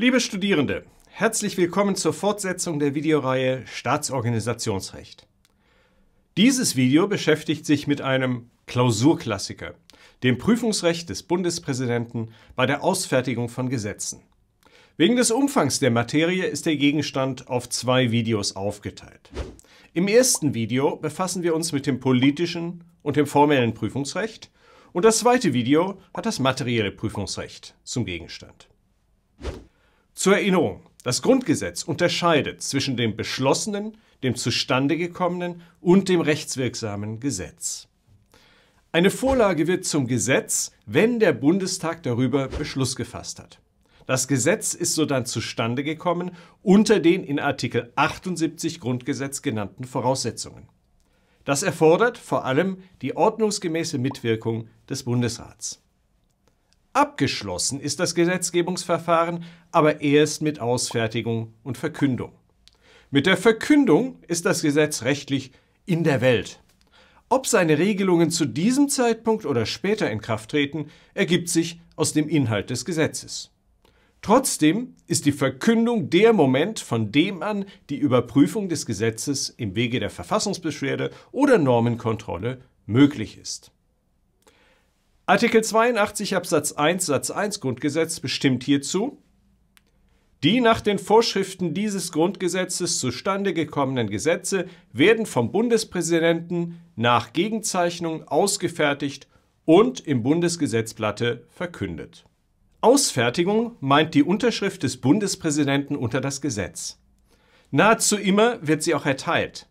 Liebe Studierende, herzlich willkommen zur Fortsetzung der Videoreihe Staatsorganisationsrecht. Dieses Video beschäftigt sich mit einem Klausurklassiker, dem Prüfungsrecht des Bundespräsidenten bei der Ausfertigung von Gesetzen. Wegen des Umfangs der Materie ist der Gegenstand auf zwei Videos aufgeteilt. Im ersten Video befassen wir uns mit dem politischen und dem formellen Prüfungsrecht und das zweite Video hat das materielle Prüfungsrecht zum Gegenstand. Zur Erinnerung, das Grundgesetz unterscheidet zwischen dem beschlossenen, dem zustande gekommenen und dem rechtswirksamen Gesetz. Eine Vorlage wird zum Gesetz, wenn der Bundestag darüber Beschluss gefasst hat. Das Gesetz ist sodann zustande gekommen unter den in Artikel 78 Grundgesetz genannten Voraussetzungen. Das erfordert vor allem die ordnungsgemäße Mitwirkung des Bundesrats. Abgeschlossen ist das Gesetzgebungsverfahren aber erst mit Ausfertigung und Verkündung. Mit der Verkündung ist das Gesetz rechtlich in der Welt. Ob seine Regelungen zu diesem Zeitpunkt oder später in Kraft treten, ergibt sich aus dem Inhalt des Gesetzes. Trotzdem ist die Verkündung der Moment, von dem an die Überprüfung des Gesetzes im Wege der Verfassungsbeschwerde oder Normenkontrolle möglich ist. Artikel 82 Absatz 1 Satz 1 Grundgesetz bestimmt hierzu, die nach den Vorschriften dieses Grundgesetzes zustande gekommenen Gesetze werden vom Bundespräsidenten nach Gegenzeichnung ausgefertigt und im Bundesgesetzblatte verkündet. Ausfertigung meint die Unterschrift des Bundespräsidenten unter das Gesetz. Nahezu immer wird sie auch erteilt.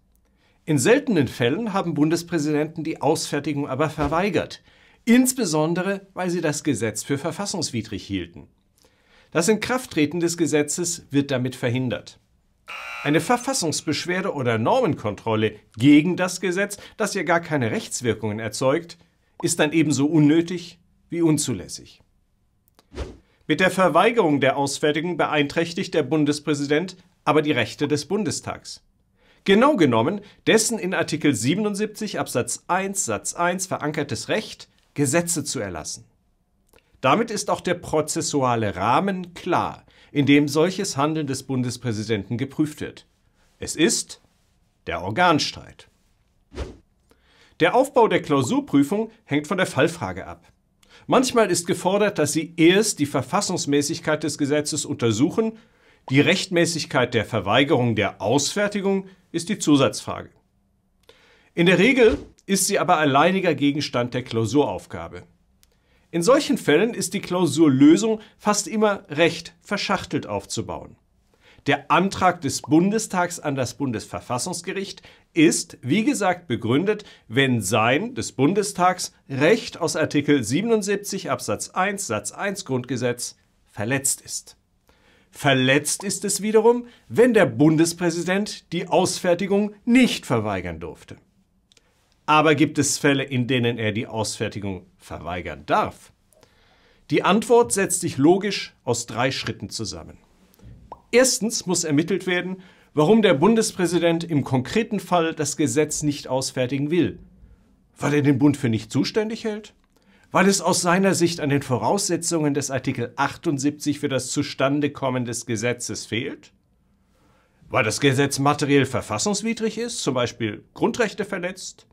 In seltenen Fällen haben Bundespräsidenten die Ausfertigung aber verweigert insbesondere weil sie das Gesetz für verfassungswidrig hielten. Das Inkrafttreten des Gesetzes wird damit verhindert. Eine Verfassungsbeschwerde oder Normenkontrolle gegen das Gesetz, das ja gar keine Rechtswirkungen erzeugt, ist dann ebenso unnötig wie unzulässig. Mit der Verweigerung der Ausfertigung beeinträchtigt der Bundespräsident aber die Rechte des Bundestags. Genau genommen dessen in Artikel 77 Absatz 1 Satz 1 verankertes Recht Gesetze zu erlassen. Damit ist auch der prozessuale Rahmen klar, in dem solches Handeln des Bundespräsidenten geprüft wird. Es ist der Organstreit. Der Aufbau der Klausurprüfung hängt von der Fallfrage ab. Manchmal ist gefordert, dass sie erst die Verfassungsmäßigkeit des Gesetzes untersuchen, die Rechtmäßigkeit der Verweigerung der Ausfertigung ist die Zusatzfrage. In der Regel ist sie aber alleiniger Gegenstand der Klausuraufgabe. In solchen Fällen ist die Klausurlösung fast immer recht verschachtelt aufzubauen. Der Antrag des Bundestags an das Bundesverfassungsgericht ist, wie gesagt, begründet, wenn sein des Bundestags Recht aus Artikel 77 Absatz 1 Satz 1 Grundgesetz verletzt ist. Verletzt ist es wiederum, wenn der Bundespräsident die Ausfertigung nicht verweigern durfte aber gibt es Fälle, in denen er die Ausfertigung verweigern darf? Die Antwort setzt sich logisch aus drei Schritten zusammen. Erstens muss ermittelt werden, warum der Bundespräsident im konkreten Fall das Gesetz nicht ausfertigen will. Weil er den Bund für nicht zuständig hält? Weil es aus seiner Sicht an den Voraussetzungen des Artikel 78 für das Zustandekommen des Gesetzes fehlt? Weil das Gesetz materiell verfassungswidrig ist, zum Beispiel Grundrechte verletzt?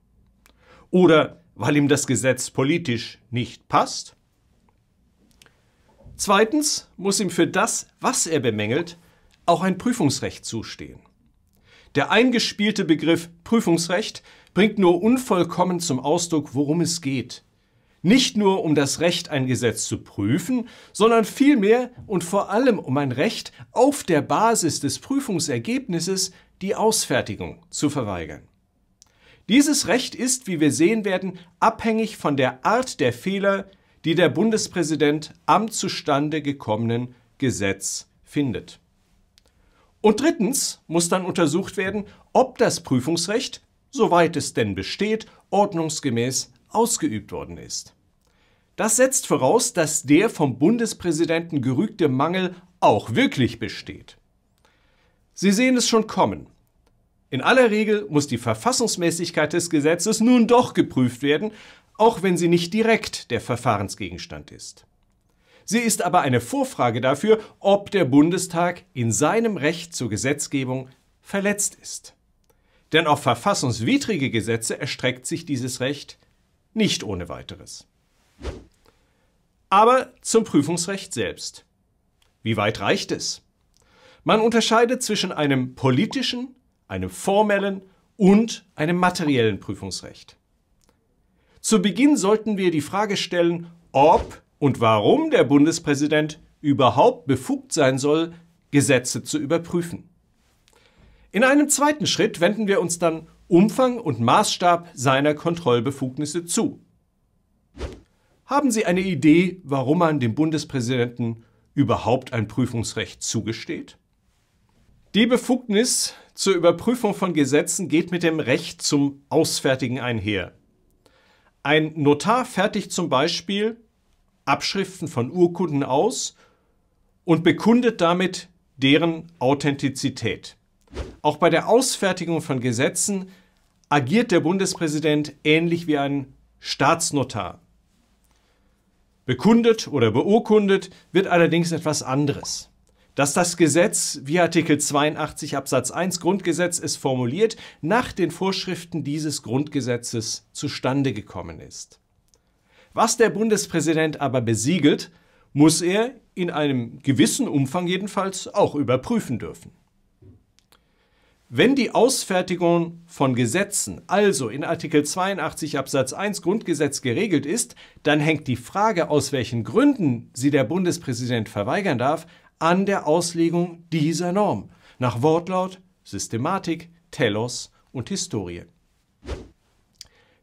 oder weil ihm das Gesetz politisch nicht passt. Zweitens muss ihm für das, was er bemängelt, auch ein Prüfungsrecht zustehen. Der eingespielte Begriff Prüfungsrecht bringt nur unvollkommen zum Ausdruck, worum es geht. Nicht nur um das Recht, ein Gesetz zu prüfen, sondern vielmehr und vor allem um ein Recht, auf der Basis des Prüfungsergebnisses die Ausfertigung zu verweigern. Dieses Recht ist, wie wir sehen werden, abhängig von der Art der Fehler, die der Bundespräsident am zustande gekommenen Gesetz findet. Und drittens muss dann untersucht werden, ob das Prüfungsrecht, soweit es denn besteht, ordnungsgemäß ausgeübt worden ist. Das setzt voraus, dass der vom Bundespräsidenten gerügte Mangel auch wirklich besteht. Sie sehen es schon kommen. In aller Regel muss die Verfassungsmäßigkeit des Gesetzes nun doch geprüft werden, auch wenn sie nicht direkt der Verfahrensgegenstand ist. Sie ist aber eine Vorfrage dafür, ob der Bundestag in seinem Recht zur Gesetzgebung verletzt ist. Denn auf verfassungswidrige Gesetze erstreckt sich dieses Recht nicht ohne weiteres. Aber zum Prüfungsrecht selbst. Wie weit reicht es? Man unterscheidet zwischen einem politischen einem formellen und einem materiellen Prüfungsrecht. Zu Beginn sollten wir die Frage stellen, ob und warum der Bundespräsident überhaupt befugt sein soll, Gesetze zu überprüfen. In einem zweiten Schritt wenden wir uns dann Umfang und Maßstab seiner Kontrollbefugnisse zu. Haben Sie eine Idee, warum man dem Bundespräsidenten überhaupt ein Prüfungsrecht zugesteht? Die Befugnis zur Überprüfung von Gesetzen geht mit dem Recht zum Ausfertigen einher. Ein Notar fertigt zum Beispiel Abschriften von Urkunden aus und bekundet damit deren Authentizität. Auch bei der Ausfertigung von Gesetzen agiert der Bundespräsident ähnlich wie ein Staatsnotar. Bekundet oder beurkundet wird allerdings etwas anderes dass das Gesetz, wie Artikel 82 Absatz 1 Grundgesetz es formuliert, nach den Vorschriften dieses Grundgesetzes zustande gekommen ist. Was der Bundespräsident aber besiegelt, muss er in einem gewissen Umfang jedenfalls auch überprüfen dürfen. Wenn die Ausfertigung von Gesetzen also in Artikel 82 Absatz 1 Grundgesetz geregelt ist, dann hängt die Frage, aus welchen Gründen sie der Bundespräsident verweigern darf, an der Auslegung dieser Norm nach Wortlaut, Systematik, Telos und Historie.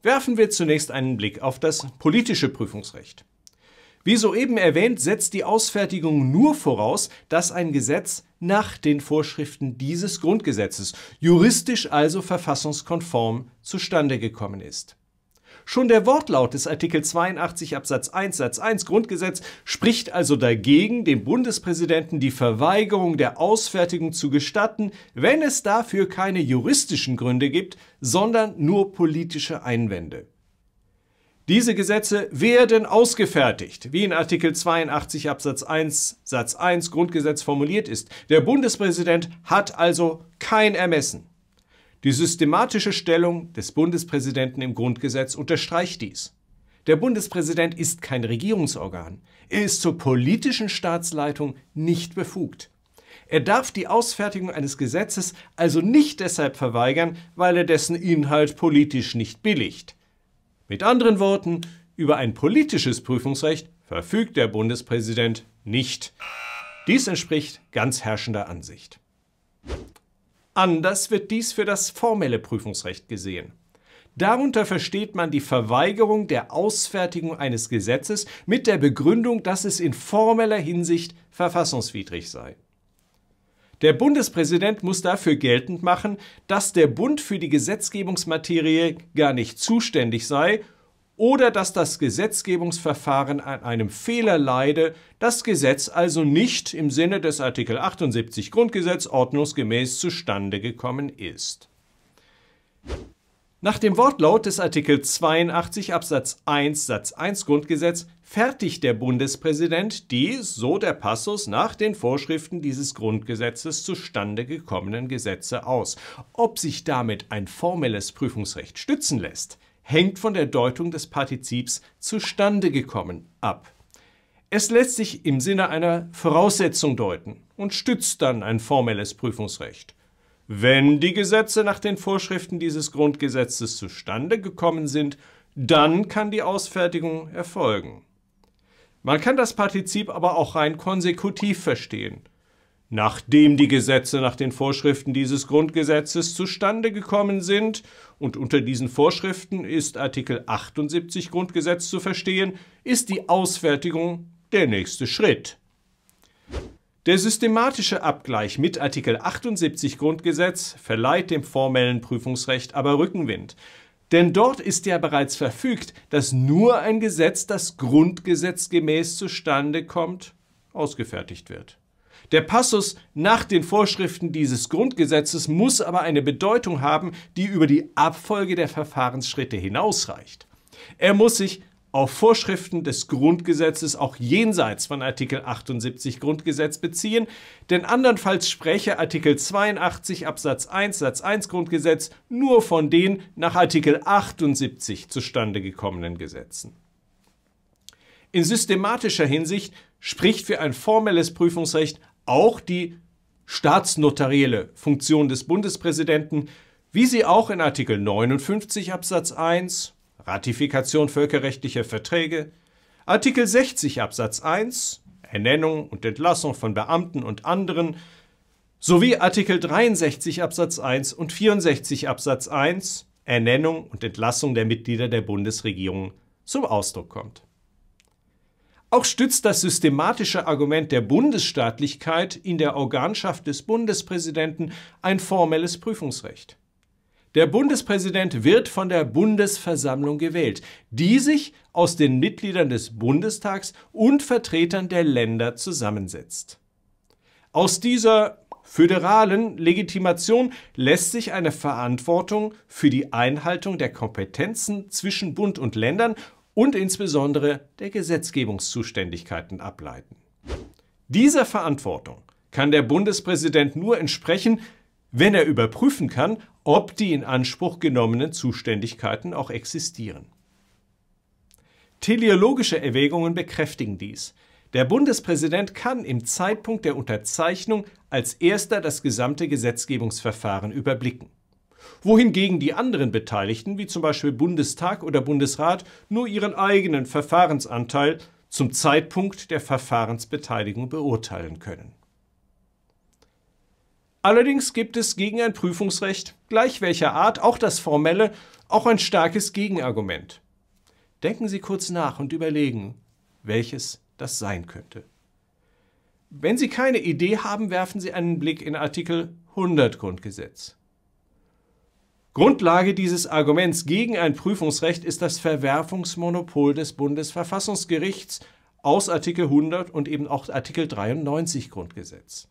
Werfen wir zunächst einen Blick auf das politische Prüfungsrecht. Wie soeben erwähnt, setzt die Ausfertigung nur voraus, dass ein Gesetz nach den Vorschriften dieses Grundgesetzes, juristisch also verfassungskonform, zustande gekommen ist. Schon der Wortlaut des Artikel 82 Absatz 1 Satz 1 Grundgesetz spricht also dagegen, dem Bundespräsidenten die Verweigerung der Ausfertigung zu gestatten, wenn es dafür keine juristischen Gründe gibt, sondern nur politische Einwände. Diese Gesetze werden ausgefertigt, wie in Artikel 82 Absatz 1 Satz 1 Grundgesetz formuliert ist. Der Bundespräsident hat also kein Ermessen. Die systematische Stellung des Bundespräsidenten im Grundgesetz unterstreicht dies. Der Bundespräsident ist kein Regierungsorgan. Er ist zur politischen Staatsleitung nicht befugt. Er darf die Ausfertigung eines Gesetzes also nicht deshalb verweigern, weil er dessen Inhalt politisch nicht billigt. Mit anderen Worten, über ein politisches Prüfungsrecht verfügt der Bundespräsident nicht. Dies entspricht ganz herrschender Ansicht. Anders wird dies für das formelle Prüfungsrecht gesehen. Darunter versteht man die Verweigerung der Ausfertigung eines Gesetzes mit der Begründung, dass es in formeller Hinsicht verfassungswidrig sei. Der Bundespräsident muss dafür geltend machen, dass der Bund für die Gesetzgebungsmaterie gar nicht zuständig sei oder dass das Gesetzgebungsverfahren an einem Fehler leide, das Gesetz also nicht im Sinne des Artikel 78 Grundgesetz ordnungsgemäß zustande gekommen ist. Nach dem Wortlaut des Artikel 82 Absatz 1 Satz 1 Grundgesetz fertigt der Bundespräsident die, so der Passus, nach den Vorschriften dieses Grundgesetzes zustande gekommenen Gesetze aus. Ob sich damit ein formelles Prüfungsrecht stützen lässt, hängt von der Deutung des Partizips zustande gekommen ab. Es lässt sich im Sinne einer Voraussetzung deuten und stützt dann ein formelles Prüfungsrecht. Wenn die Gesetze nach den Vorschriften dieses Grundgesetzes zustande gekommen sind, dann kann die Ausfertigung erfolgen. Man kann das Partizip aber auch rein konsekutiv verstehen nachdem die Gesetze nach den Vorschriften dieses Grundgesetzes zustande gekommen sind, und unter diesen Vorschriften ist Artikel 78 Grundgesetz zu verstehen, ist die Ausfertigung der nächste Schritt. Der systematische Abgleich mit Artikel 78 Grundgesetz verleiht dem formellen Prüfungsrecht aber Rückenwind. Denn dort ist ja bereits verfügt, dass nur ein Gesetz, das grundgesetzgemäß zustande kommt, ausgefertigt wird. Der Passus nach den Vorschriften dieses Grundgesetzes muss aber eine Bedeutung haben, die über die Abfolge der Verfahrensschritte hinausreicht. Er muss sich auf Vorschriften des Grundgesetzes auch jenseits von Artikel 78 Grundgesetz beziehen, denn andernfalls spreche Artikel 82 Absatz 1 Satz 1 Grundgesetz nur von den nach Artikel 78 zustande gekommenen Gesetzen. In systematischer Hinsicht spricht für ein formelles Prüfungsrecht auch die staatsnotarielle Funktion des Bundespräsidenten, wie sie auch in Artikel 59 Absatz 1 Ratifikation völkerrechtlicher Verträge, Artikel 60 Absatz 1 Ernennung und Entlassung von Beamten und anderen sowie Artikel 63 Absatz 1 und 64 Absatz 1 Ernennung und Entlassung der Mitglieder der Bundesregierung zum Ausdruck kommt. Auch stützt das systematische Argument der Bundesstaatlichkeit in der Organschaft des Bundespräsidenten ein formelles Prüfungsrecht. Der Bundespräsident wird von der Bundesversammlung gewählt, die sich aus den Mitgliedern des Bundestags und Vertretern der Länder zusammensetzt. Aus dieser föderalen Legitimation lässt sich eine Verantwortung für die Einhaltung der Kompetenzen zwischen Bund und Ländern und insbesondere der Gesetzgebungszuständigkeiten ableiten. Dieser Verantwortung kann der Bundespräsident nur entsprechen, wenn er überprüfen kann, ob die in Anspruch genommenen Zuständigkeiten auch existieren. Teleologische Erwägungen bekräftigen dies. Der Bundespräsident kann im Zeitpunkt der Unterzeichnung als erster das gesamte Gesetzgebungsverfahren überblicken wohingegen die anderen Beteiligten, wie zum Beispiel Bundestag oder Bundesrat, nur ihren eigenen Verfahrensanteil zum Zeitpunkt der Verfahrensbeteiligung beurteilen können. Allerdings gibt es gegen ein Prüfungsrecht, gleich welcher Art, auch das formelle, auch ein starkes Gegenargument. Denken Sie kurz nach und überlegen, welches das sein könnte. Wenn Sie keine Idee haben, werfen Sie einen Blick in Artikel 100 Grundgesetz. Grundlage dieses Arguments gegen ein Prüfungsrecht ist das Verwerfungsmonopol des Bundesverfassungsgerichts aus Artikel 100 und eben auch Artikel 93 Grundgesetz.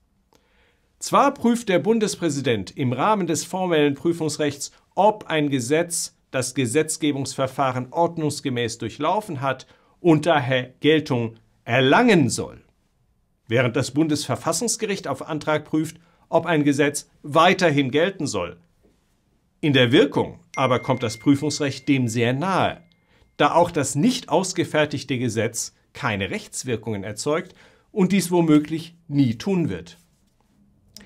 Zwar prüft der Bundespräsident im Rahmen des formellen Prüfungsrechts, ob ein Gesetz das Gesetzgebungsverfahren ordnungsgemäß durchlaufen hat und daher Geltung erlangen soll, während das Bundesverfassungsgericht auf Antrag prüft, ob ein Gesetz weiterhin gelten soll, in der Wirkung aber kommt das Prüfungsrecht dem sehr nahe, da auch das nicht ausgefertigte Gesetz keine Rechtswirkungen erzeugt und dies womöglich nie tun wird.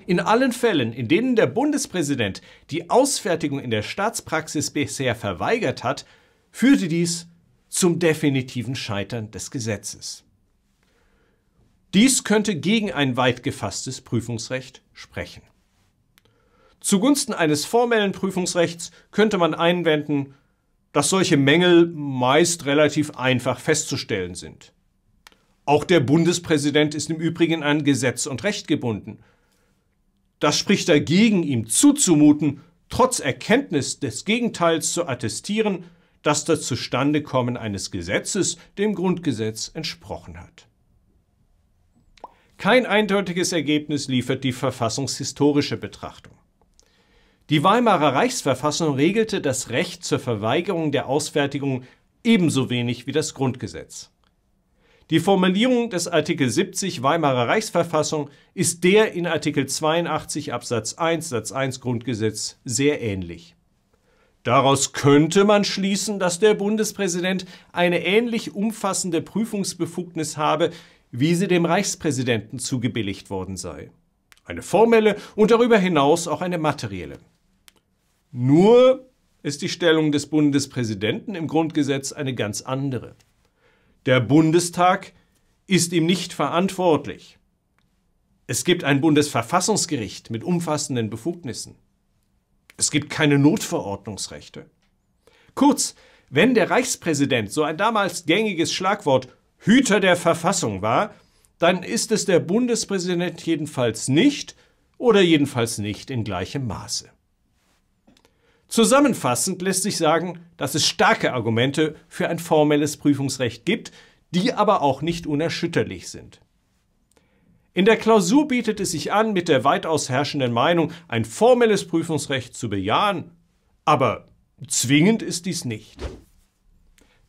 In allen Fällen, in denen der Bundespräsident die Ausfertigung in der Staatspraxis bisher verweigert hat, führte dies zum definitiven Scheitern des Gesetzes. Dies könnte gegen ein weit gefasstes Prüfungsrecht sprechen. Zugunsten eines formellen Prüfungsrechts könnte man einwenden, dass solche Mängel meist relativ einfach festzustellen sind. Auch der Bundespräsident ist im Übrigen an Gesetz und Recht gebunden. Das spricht dagegen, ihm zuzumuten, trotz Erkenntnis des Gegenteils zu attestieren, dass das Zustandekommen eines Gesetzes dem Grundgesetz entsprochen hat. Kein eindeutiges Ergebnis liefert die verfassungshistorische Betrachtung. Die Weimarer Reichsverfassung regelte das Recht zur Verweigerung der Ausfertigung ebenso wenig wie das Grundgesetz. Die Formulierung des Artikel 70 Weimarer Reichsverfassung ist der in Artikel 82 Absatz 1 Satz 1 Grundgesetz sehr ähnlich. Daraus könnte man schließen, dass der Bundespräsident eine ähnlich umfassende Prüfungsbefugnis habe, wie sie dem Reichspräsidenten zugebilligt worden sei. Eine formelle und darüber hinaus auch eine materielle. Nur ist die Stellung des Bundespräsidenten im Grundgesetz eine ganz andere. Der Bundestag ist ihm nicht verantwortlich. Es gibt ein Bundesverfassungsgericht mit umfassenden Befugnissen. Es gibt keine Notverordnungsrechte. Kurz, wenn der Reichspräsident so ein damals gängiges Schlagwort Hüter der Verfassung war, dann ist es der Bundespräsident jedenfalls nicht oder jedenfalls nicht in gleichem Maße. Zusammenfassend lässt sich sagen, dass es starke Argumente für ein formelles Prüfungsrecht gibt, die aber auch nicht unerschütterlich sind. In der Klausur bietet es sich an, mit der weitaus herrschenden Meinung, ein formelles Prüfungsrecht zu bejahen, aber zwingend ist dies nicht.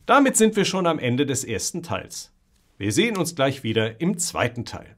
Damit sind wir schon am Ende des ersten Teils. Wir sehen uns gleich wieder im zweiten Teil.